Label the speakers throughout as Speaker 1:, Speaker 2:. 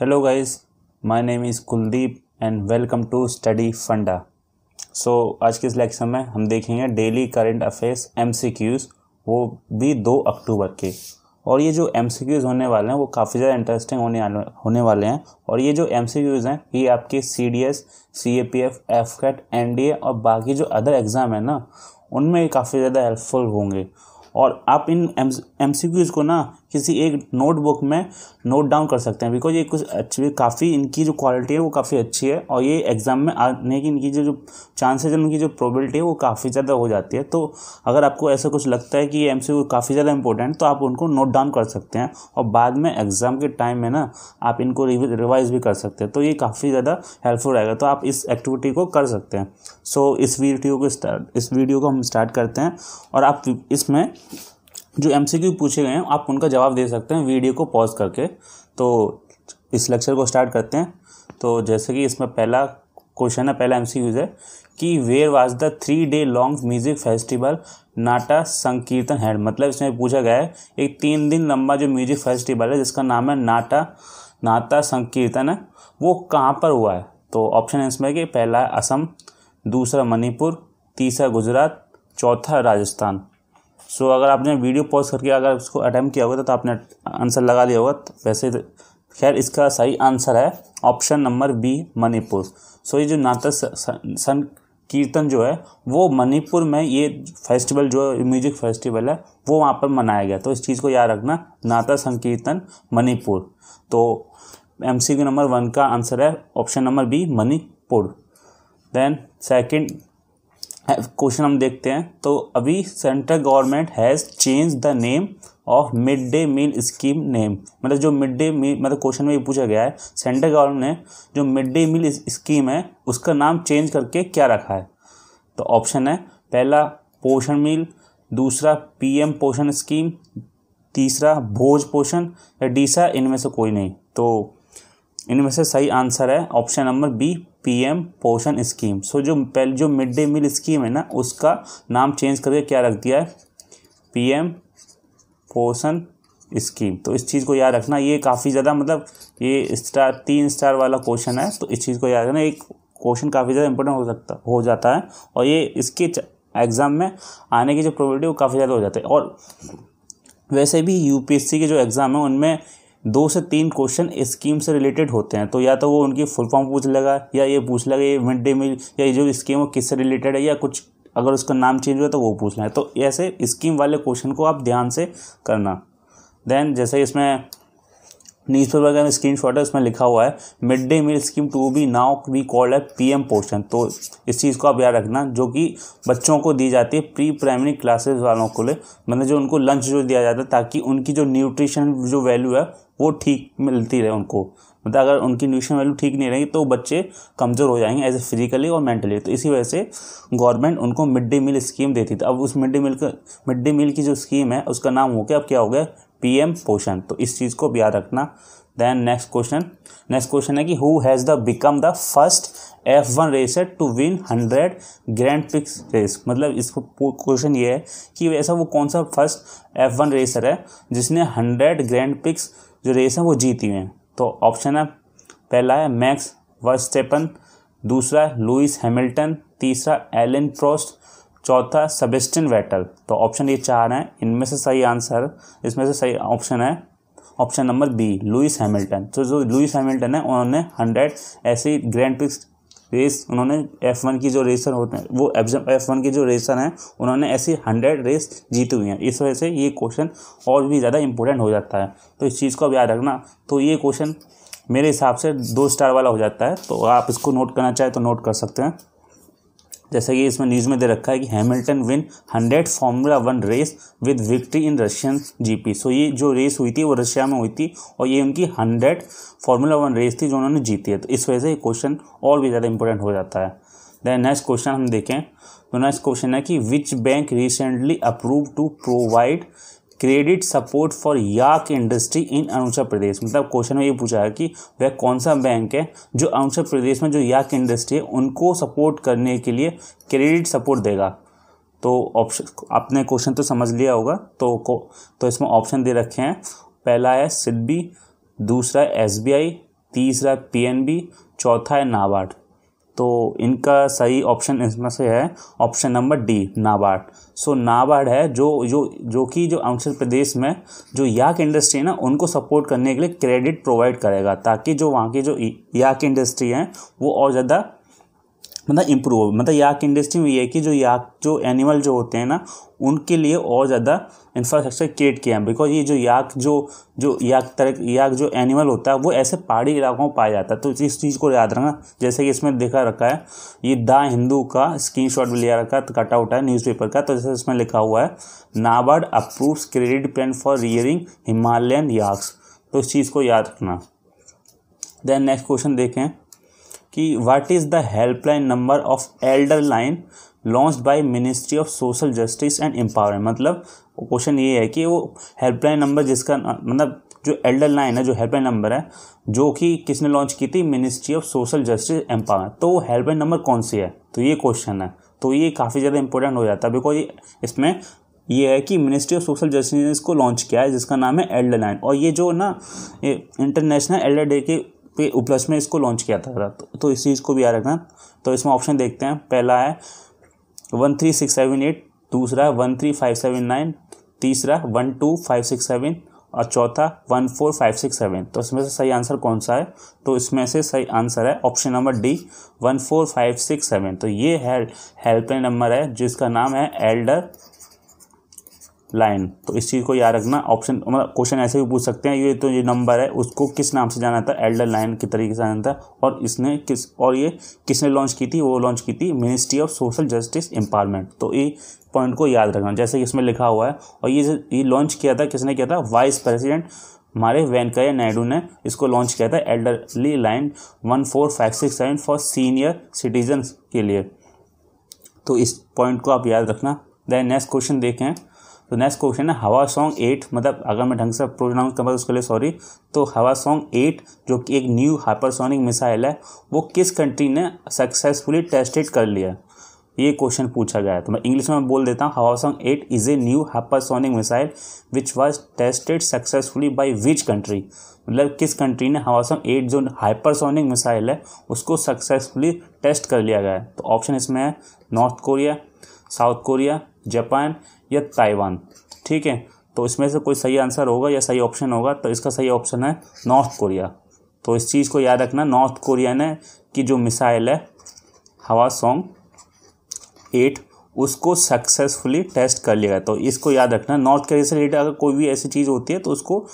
Speaker 1: hello guys my name is Kuldeep and welcome to study Funda so आज के इस lecture में हम देखेंगे डेली करंट अफेयर्स एम वो भी दो अक्टूबर के और ये जो एम होने वाले हैं वो काफ़ी ज़्यादा इंटरेस्टिंग होने होने वाले हैं और ये जो एम हैं ये आपके C D S C A P F F CAT N D A और बाकी जो अदर एग्ज़ाम है ना उनमें काफ़ी ज़्यादा हेल्पफुल होंगे और आप इन एम को ना किसी एक नोटबुक में नोट डाउन कर सकते हैं बिकॉज ये कुछ अच्छी काफ़ी इनकी जो क्वालिटी है वो काफ़ी अच्छी है और ये एग्ज़ाम में आने की इनकी जो जो चांसेज है उनकी जो प्रोबेबिलिटी है वो काफ़ी ज़्यादा हो जाती है तो अगर आपको ऐसा कुछ लगता है कि ये एम काफ़ी ज़्यादा इंपॉर्टेंट तो आप उनको नोट डाउन कर सकते हैं और बाद में एग्ज़ाम के टाइम में ना आप इनको रिवाइज भी कर सकते हैं तो ये काफ़ी ज़्यादा हेल्पफुल रहेगा तो आप इस एक्टिविटी को कर सकते हैं सो so, इस वीडियो को स्टार्ट इस वीडियो को हम स्टार्ट करते हैं और आप इसमें जो क्यू पूछे गए हैं आप उनका जवाब दे सकते हैं वीडियो को पॉज करके तो इस लेक्चर को स्टार्ट करते हैं तो जैसे कि इसमें पहला क्वेश्चन है पहला एम एमसीक्यूज है कि where was the three day long music festival Nata Sankirtana है मतलब इसमें पूछा गया है एक तीन दिन लंबा जो म्यूजिक फेस्टिवल है जिसका नाम है नाटा नाता संकीर्तन है वो कहाँ पर हुआ है तो ऑप्शन है इसमें कि पहला है असम दूसरा मणिपुर तीसरा गुजरात चौथा राजस्थान सो अगर आपने वीडियो पॉज करके अगर उसको अटैम्प्ट किया होगा तो, आपने आंसर लगा लिया होगा तो वैसे तो- खैर इसका सही आंसर है option number B Manipur so ये जो नाता सन कीर्तन जो है वो मणिपुर में ये फेस्टिवल जो म्यूजिक फेस्टिवल है वो वहाँ पर मनाया गया तो इस चीज़ को याद रखना नाता संकीर्तन मणिपुर तो एम सी नंबर वन का आंसर है option number B Manipur then second question हम देखते हैं तो अभी central government has change the name of mid day meal scheme name मतलब जो मिड डे मील मतलब क्वेश्चन में ये पूछा गया है सेंट्रल गवर्नमेंट ने जो मिड डे मील स्कीम है उसका नाम चेंज करके क्या रखा है तो ऑप्शन है पहला पोषण मील दूसरा पीएम पोषण स्कीम तीसरा भोज पोषण या डीसा इनमें से कोई नहीं तो इनमें से सही आंसर है option number B PM Poshan scheme so जो पहले जो मिड डे मील स्कीम है ना उसका नाम चेंज करके क्या रख दिया है पीएम पोषण स्कीम तो इस चीज़ को याद रखना ये काफ़ी ज़्यादा मतलब ये स्टार तीन स्टार वाला क्वेश्चन है तो इस चीज़ को याद रखना एक क्वेश्चन काफ़ी ज़्यादा इंपॉर्टेंट हो सकता हो जाता है और ये इसके एग्ज़ाम में आने की जो प्रोबेबिलिटी वो काफ़ी ज़्यादा हो जाती है और वैसे भी यूपीएससी के जो एग्ज़ाम है उनमें दो से तीन क्वेश्चन स्कीम से रिलेटेड होते हैं तो या तो वो उनकी फुल फॉर्म पूछ लेगा या ये पूछ लगा ये मिड डे मील या ये जो स्कीम है किससे रिलेटेड है या कुछ अगर उसका नाम चेंज हुआ तो वो पूछना है तो ऐसे स्कीम वाले क्वेश्चन को आप ध्यान से करना देन जैसे इसमें पेपर का स्क्रीन शॉट है उसमें लिखा हुआ है mid day meal scheme to be now we called है एम पोर्शन तो इस चीज़ को आप याद रखना जो कि बच्चों को दी जाती है प्री प्राइमरी क्लासेस वालों को ले मतलब जो उनको लंच जो दिया जाता है ताकि उनकी जो न्यूट्रिशन जो वैल्यू है वो ठीक मिलती रहे उनको मतलब अगर उनकी न्यूट्रिशन वैल्यू ठीक नहीं रहेगी तो बच्चे कमज़ोर हो जाएंगे एज ए फिजिकली और मेंटली तो इसी वजह से गवर्नमेंट उनको मिड डे मील स्कीम देती थी अब उस मिड डे मील का मिड डे मील की जो स्कीम है उसका नाम हो गया अब क्या हो गया पीएम पोषण तो इस चीज़ को भी याद रखना then next question next question है कि who has the become the first F one racer to win hundred grand prix race मतलब इसको क्वेश्चन ये है कि ऐसा वो कौन सा फर्स्ट एफ वन रेसर है जिसने हंड्रेड ग्रैंड पिक्स जो रेस हैं वो जीती हुए हैं तो ऑप्शन है पहला है मैक्स वर्स्टेपन दूसरा लुइस हैमिल्टन तीसरा एलिन फ्रोस्ट चौथा सबेस्टिन वेटल तो ऑप्शन ये चार हैं इनमें से सही आंसर इसमें से सही ऑप्शन है option number B Lewis Hamilton तो जो लुइस हैमिल्टन है उन्होंने हंड्रेड ऐसी ग्रैंड प्रिक्स रेस उन्होंने एफ वन की जो रेसर होते हैं वो एफ वन की जो रेसर हैं उन्होंने ऐसी हंड्रेड रेस जीती हुई हैं इस वजह से ये क्वेश्चन और भी ज़्यादा इंपॉर्टेंट हो जाता है तो इस चीज़ को अब याद रखना तो ये क्वेश्चन मेरे हिसाब से दो स्टार वाला हो जाता है तो आप इसको नोट करना चाहें तो नोट कर सकते हैं जैसा कि इसमें न्यूज़ में दे रखा है कि Hamilton win hundred Formula One race with victory in Russian GP so ये जो रेस हुई थी वो रशिया में हुई थी और ये उनकी हंड्रेड फार्मूला वन रेस थी जो उन्होंने जीती है तो इस वजह से ये क्वेश्चन और भी ज़्यादा इंपॉर्टेंट हो जाता है देन नेक्स्ट क्वेश्चन हम देखें तो नेक्स्ट क्वेश्चन है कि which bank recently approve to provide credit support for yak industry in Arunachal Pradesh मतलब क्वेश्चन में ये पूछा है कि वह कौन सा बैंक है जो अरुणाचल प्रदेश में जो याक इंडस्ट्री है उनको सपोर्ट करने के लिए क्रेडिट सपोर्ट देगा तो ऑप्शन आपने क्वेश्चन तो समझ लिया होगा तो को तो इसमें ऑप्शन दे रखे हैं पहला है सिडबी दूसरा है एस तीसरा है पी चौथा है नाबार्ड तो इनका सही ऑप्शन इसमें से है option number D NABARD so NABARD है जो जो जो कि जो अरुणाचल प्रदेश में जो याक इंडस्ट्री है ना उनको सपोर्ट करने के लिए क्रेडिट प्रोवाइड करेगा ताकि जो वहाँ की जो याक इंडस्ट्री है वो और ज़्यादा मतलब इम्प्रूव हो मतलब याक इंडस्ट्री में ये है कि जो याक जो एनिमल जो होते हैं ना उनके लिए और ज़्यादा इंफ्रास्ट्रक्चर क्रिएट किया है बिकॉज ये जो याक जो जो याक तरह याक जो एनिमल होता है वो ऐसे पहाड़ी इलाकों में पाया जाता है तो इस चीज़ को याद रखना जैसे कि इसमें देखा रखा है ये द हिंदू का स्क्रीन शॉट भी लिया रखा कटा उठा है न्यूज़पेपर का तो जैसे इसमें लिखा हुआ है NABARD approves credit plan for rearing Himalayan yaks तो इस चीज़ को याद रखना देन नेक्स्ट क्वेश्चन देखें कि what is the helpline number of elder line launch by ministry of social justice and empowerment मतलब क्वेश्चन ये है कि वो हेल्पलाइन नंबर जिसका मतलब जो एल्डर लाइन है जो हेल्पलाइन नंबर है जो कि किसने लॉन्च की थी ministry of social justice empowerment तो वो हेल्पलाइन नंबर कौन सी है तो ये क्वेश्चन है तो ये काफ़ी ज़्यादा इंपॉर्टेंट हो जाता है बिकॉज इसमें ये है कि मिनिस्ट्री ऑफ सोशल जस्टिस ने इसको लॉन्च किया है जिसका नाम है एल्डर लाइन और ये जो ना इंटरनेशनल एल्डर डे के पे प्लस में इसको लॉन्च किया था तो, तो इस चीज़ को भी याद रखना तो इसमें ऑप्शन देखते हैं पहला है one three six seven eight दूसरा one three five seven nine तीसरा one two five six seven और चौथा one four five six seven तो इसमें से सही आंसर कौन सा है तो इसमें से सही आंसर है option number D one four five six seven तो ये हेल्पलाइन नंबर है जिसका नाम है एल्डर लाइन तो इस चीज़ को याद रखना ऑप्शन मतलब क्वेश्चन ऐसे भी पूछ सकते हैं ये तो ये नंबर है उसको किस नाम से जाना था एल्डर लाइन के तरीके से जाना था और इसने किस और ये किसने लॉन्च की थी वो लॉन्च की थी ministry of social justice empowerment तो ये पॉइंट को याद रखना जैसे कि इसमें लिखा हुआ है और ये ये लॉन्च किया था किसने किया था वाइस प्रेसिडेंट हमारे वेंकैया नायडू ने इसको लॉन्च किया था elderly line one four five six seven for senior citizen के लिए तो इस पॉइंट को आप याद रखना देन नेक्स्ट क्वेश्चन देखें तो नेक्स्ट क्वेश्चन है हवा सॉन्ग एट मतलब अगर मैं ढंग से प्रोनाउंस कर उसके लिए सॉरी तो हवा सॉन्ग एट जो कि एक न्यू हाइपरसोनिक मिसाइल है वो किस कंट्री ने सक्सेसफुली टेस्टेड कर लिया ये क्वेश्चन पूछा गया है तो मैं इंग्लिश में बोल देता हूँ Hwasong eight is a new hypersonic missile which was tested successfully by which country मतलब किस कंट्री ने हवा सॉन्ग एट जो हाइपरसोनिक मिसाइल है उसको सक्सेसफुली टेस्ट कर लिया गया है तो ऑप्शन इसमें है North Korea South Korea Japan या ताइवान ठीक है तो इसमें से कोई सही आंसर होगा या सही ऑप्शन होगा तो इसका सही ऑप्शन है नॉर्थ कोरिया तो इस चीज़ को याद रखना नॉर्थ कोरिया ने की जो मिसाइल है हवा सॉन्ग एट उसको सक्सेसफुली टेस्ट कर लिया तो इसको याद रखना नॉर्थ कोरिया से रिलेटेड अगर कोई भी ऐसी चीज़ होती है तो उसको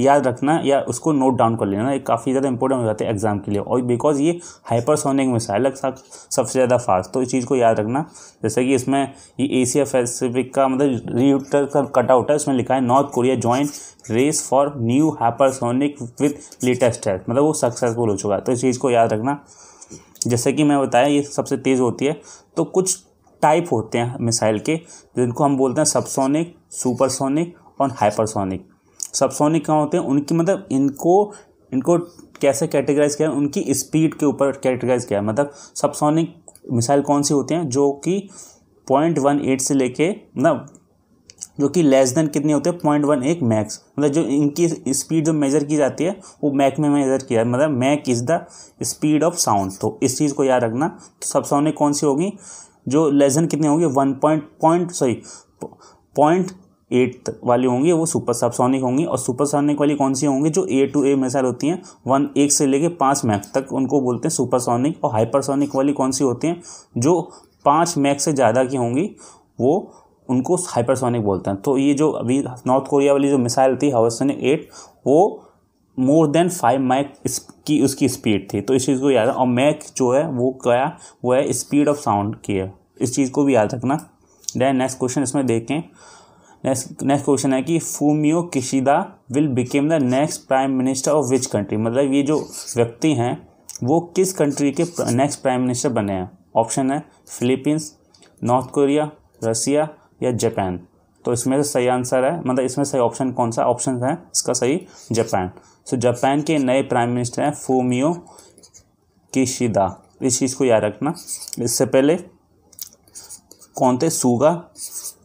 Speaker 1: याद रखना या उसको नोट डाउन कर लेना काफ़ी ज़्यादा इंपॉर्टेंट हो जाता है एग्जाम के लिए और बिकॉज ये हाइपरसोनिक मिसाइल है सबसे ज़्यादा फास्ट तो इस चीज़ को याद रखना जैसे कि इसमें ये एशिया पैसिफिक का मतलब रियूटर का कटआउट है उसमें लिखा है North Korea joins race for new hypersonic with latest है मतलब वो सक्सेसफुल हो चुका है तो इस चीज़ को याद रखना जैसे कि मैं बताया ये सबसे तेज़ होती है तो कुछ टाइप होते हैं मिसाइल के जिनको हम बोलते हैं सबसोनिक सुपरसोनिक और हाइपरसोनिक सबसोनिक कहाँ होते हैं उनकी मतलब इनको इनको कैसे कैटेगराइज किया है उनकी स्पीड के ऊपर कैटेगराइज किया है मतलब सबसोनिक मिसाइल कौन सी होती हैं जो कि पॉइंट वन एट से लेके मतलब जो कि लेस देन कितने होते हैं पॉइंट वन एक मैक्स मतलब जो इनकी स्पीड जो मेजर की जाती है वो मैक में मेजर किया है मतलब Mach is the speed of sound तो इस चीज़ को याद रखना तो सबसोनिक कौन सी होगी जो लेस देन कितनी होगी one point point sorry point eighth वाली होंगी वो सुपर सबसोनिक होंगी और सुपर सोनिक वाली कौन सी होंगी जो ए टू ए मिसाइल होती हैं वन एक से लेके पाँच मैक्स तक उनको बोलते हैं सुपरसोनिक और हाइपरसोनिक वाली कौन सी होती हैं जो पाँच मैक्स से ज़्यादा की होंगी वो उनको हाइपरसोनिक बोलते हैं तो ये जो अभी नॉर्थ कोरिया वाली जो मिसाइल थी हवसोनिक एट वो मोर देन फाइव मैक की उसकी स्पीड थी तो इस चीज़ को याद और मैक जो है वो क्या वो है स्पीड ऑफ साउंड की है इस चीज़ को भी याद रखना देन नेक्स्ट क्वेश्चन इसमें देखें नेक्स्ट नेक्स्ट क्वेश्चन है कि Fumio Kishida will become the next prime minister of which country मतलब ये जो व्यक्ति हैं वो किस कंट्री के नेक्स्ट प्राइम मिनिस्टर बने हैं ऑप्शन है फिलीपींस नॉर्थ कोरिया रसिया या जापान तो इसमें से सही आंसर है मतलब इसमें सही ऑप्शन कौन सा ऑप्शन है इसका सही जापान सो जापान के नए प्राइम मिनिस्टर हैं फूमियो किशिदा इस चीज़ को याद रखना इससे पहले कौन थे सूगा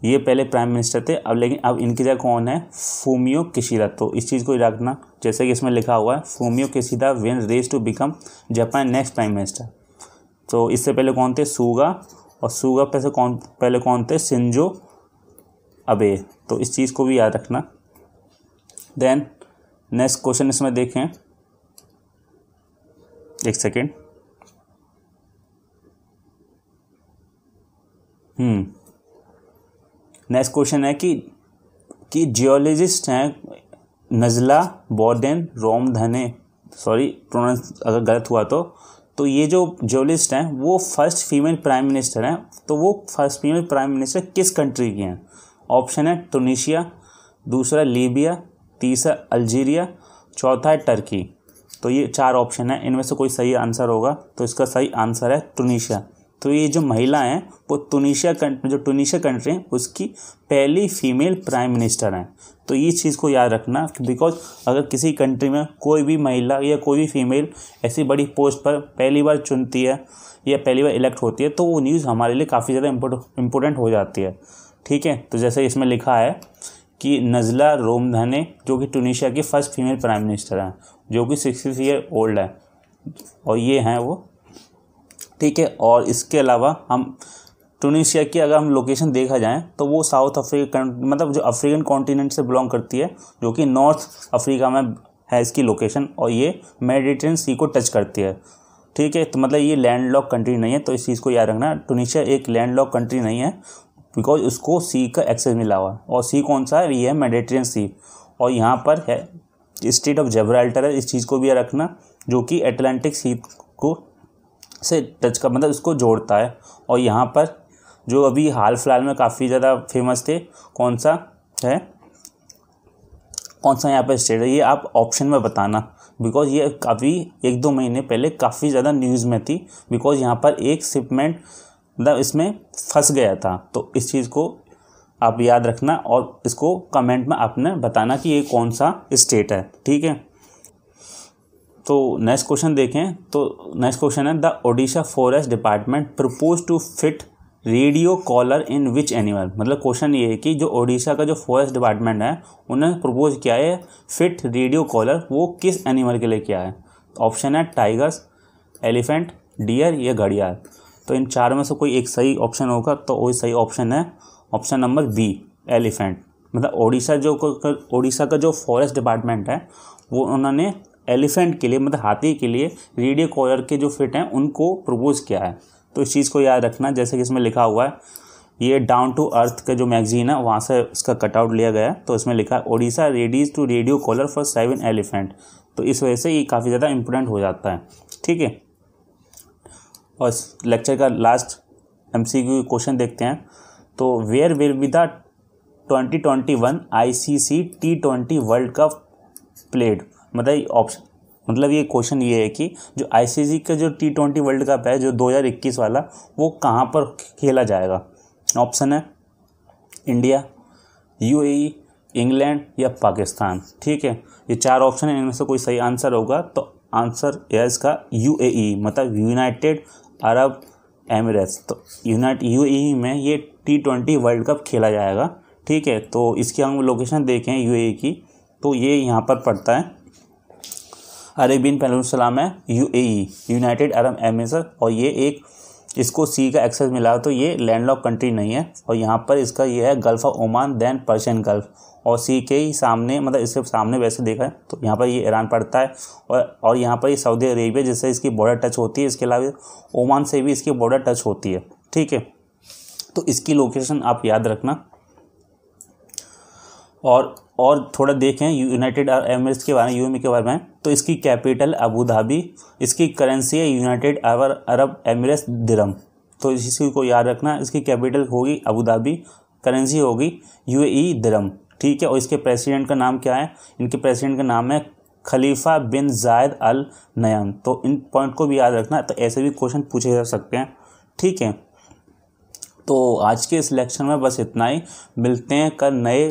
Speaker 1: ये पहले प्राइम मिनिस्टर थे अब लेकिन अब इनकी जगह कौन है फूमियो किशिदा तो इस चीज़ को याद रखना जैसे कि इसमें लिखा हुआ है Fumio Kishida wins race to become Japan next prime minister तो इससे पहले कौन थे सूगा और सूगा पैसे कौन पहले कौन थे सिंजो अबे तो इस चीज़ को भी याद रखना देन नेक्स्ट क्वेश्चन इसमें देखें एक सेकेंड हम्म नेक्स्ट क्वेश्चन है कि कि जियोलॉजिस्ट हैं नज़ला बॉर्डेन रोम धने सॉरी प्रोनाउंस अगर गलत हुआ तो तो ये जो जियोलिस्ट हैं वो फर्स्ट फीमेल प्राइम मिनिस्टर हैं तो वो फर्स्ट फीमेल प्राइम मिनिस्टर किस कंट्री की हैं ऑप्शन है टूनिशिया दूसरा लीबिया तीसरा अल्जीरिया चौथा है टर्की तो ये चार ऑप्शन है इनमें से कोई सही आंसर होगा तो इसका सही आंसर है टूनिशिया तो ये जो महिला हैं वो टूनिशिया जो टूनिशिया कंट्री है उसकी पहली फीमेल प्राइम मिनिस्टर हैं तो ये चीज़ को याद रखना बिकॉज अगर किसी कंट्री में कोई भी महिला या कोई भी फीमेल ऐसी बड़ी पोस्ट पर पहली बार चुनती है या पहली बार इलेक्ट होती है तो वो न्यूज़ हमारे लिए काफ़ी ज़्यादा इम्पोर्टेंट हो जाती है ठीक है तो जैसे इसमें लिखा है कि नज़ला रोमधने जो कि टूनिशिया की फ़र्स्ट फीमेल प्राइम मिनिस्टर हैं जो कि सिक्सटी ईयर ओल्ड है और ये हैं वो ठीक है और इसके अलावा हम टूनिशिया की अगर हम लोकेशन देखा जाए तो वो साउथ अफ्रीकन मतलब जो अफ्रीकन कॉन्टिनेंट से बिलोंग करती है जो कि नॉर्थ अफ्रीका में है इसकी लोकेशन और ये मेडिटेन सी को टच करती है ठीक है तो मतलब ये लैंड लॉक कंट्री नहीं है तो इस चीज़ को याद रखना टूनिशिया एक लैंड लॉक कंट्री नहीं है बिकॉज उसको सी का एक्सेस मिला हुआ है और सी कौन सा है ये है मेडिटेन सी और यहाँ पर है स्टेट ऑफ जबराल्टर है इस चीज़ को भी रखना जो कि अटलांटिक सी को से टच का मतलब इसको जोड़ता है और यहाँ पर जो अभी हाल फिलहाल में काफ़ी ज़्यादा फेमस थे कौन सा है कौन सा यहाँ पर स्टेट है ये आप ऑप्शन में बताना बिकॉज ये काफ़ी एक दो महीने पहले काफ़ी ज़्यादा न्यूज़ में थी बिकॉज यहाँ पर एक शिपमेंट मतलब इसमें फंस गया था तो इस चीज़ को आप याद रखना और इसको कमेंट में आपने बताना कि ये कौन सा स्टेट है ठीक है तो नेक्स्ट क्वेश्चन देखें तो नेक्स्ट क्वेश्चन है the Odisha forest department propose to fit radio collar in which animal मतलब क्वेश्चन ये है कि जो ओडिशा का जो फॉरेस्ट डिपार्टमेंट है उन्होंने प्रपोज किया है फिट रेडियो कॉलर वो किस एनिमल के लिए किया है ऑप्शन तो है टाइगर्स एलिफेंट डियर या घड़ियाल तो इन चार में से कोई एक सही ऑप्शन होगा तो वही सही ऑप्शन है ऑप्शन नंबर बी एलिफेंट मतलब ओडिशा जो ओडिशा का जो फॉरेस्ट डिपार्टमेंट है वो उन्होंने एलिफेंट के लिए मतलब हाथी के लिए रेडियो कॉलर के जो फिट हैं उनको प्रपोज़ किया है तो इस चीज़ को याद रखना जैसे कि इसमें लिखा हुआ है ये डाउन टू अर्थ का जो मैगजीन है वहाँ से इसका कटआउट लिया गया तो इसमें लिखा है Odisha readies to radio collar for seven elephant तो इस वजह से ये काफ़ी ज़्यादा इम्पोर्टेंट हो जाता है ठीक है और लेक्चर का last M C Q question देखते हैं तो where will be the twenty twenty one I C C T twenty World Cup played मतलब ऑप्शन मतलब ये क्वेश्चन मतलब ये है कि जो आई का जो टी ट्वेंटी वर्ल्ड कप है जो 2021 वाला वो कहाँ पर खेला जाएगा ऑप्शन है इंडिया यूएई इंग्लैंड या पाकिस्तान ठीक है ये चार ऑप्शन है इनमें से कोई सही आंसर होगा तो आंसर है इसका यूएई e, मतलब यूनाइटेड अरब एमिरेट्स तो यूनाइट यू e में ये टी ट्वेंटी वर्ल्ड कप खेला जाएगा ठीक है तो इसकी हम लोकेशन देखें यू e की तो ये यहाँ पर पड़ता है अरेबियन पेनसलाम है यू यूनाइटेड अरब एमिरस और ये एक इसको सी का एक्सेस मिला तो ये लैंडलॉक कंट्री नहीं है और यहाँ पर इसका ये है Gulf of Oman than Persian Gulf और सी के ही सामने मतलब इसके सामने वैसे देखा है तो यहाँ पर ये ईरान पड़ता है और और यहाँ पर ये सऊदी अरेबिया जिससे इसकी बॉर्डर टच होती है इसके अलावा ओमान से भी इसकी बॉर्डर टच होती है ठीक है तो इसकी लोकेशन आप याद रखना और और थोड़ा देखें यूनाइटेड अरब एमिरेट्स के बारे में यूएमई के बारे में तो इसकी कैपिटल अबू धाबी इसकी करेंसी है United Arab Arab Emirates dirham तो इसी को याद रखना इसकी कैपिटल होगी अबू धाबी करेंसी होगी यूएई दिरम e ठीक है और इसके प्रेसिडेंट का नाम क्या है इनके प्रेसिडेंट का नाम है खलीफा बिन जायद अल नयन तो इन पॉइंट को भी याद रखना तो ऐसे भी क्वेश्चन पूछे जा सकते हैं ठीक है तो आज के इस लेक्चर में बस इतना ही मिलते हैं कल नए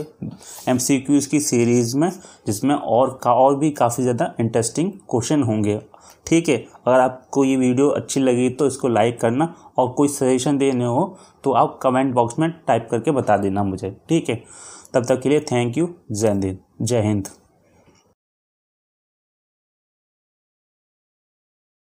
Speaker 1: एम की सीरीज़ में जिसमें और का और भी काफ़ी ज़्यादा इंटरेस्टिंग क्वेश्चन होंगे ठीक है अगर आपको ये वीडियो अच्छी लगी तो इसको लाइक करना और कोई सजेशन देने हो तो आप कमेंट बॉक्स में टाइप करके बता देना मुझे ठीक है तब तक के लिए थैंक यू जय हिंद जय हिंद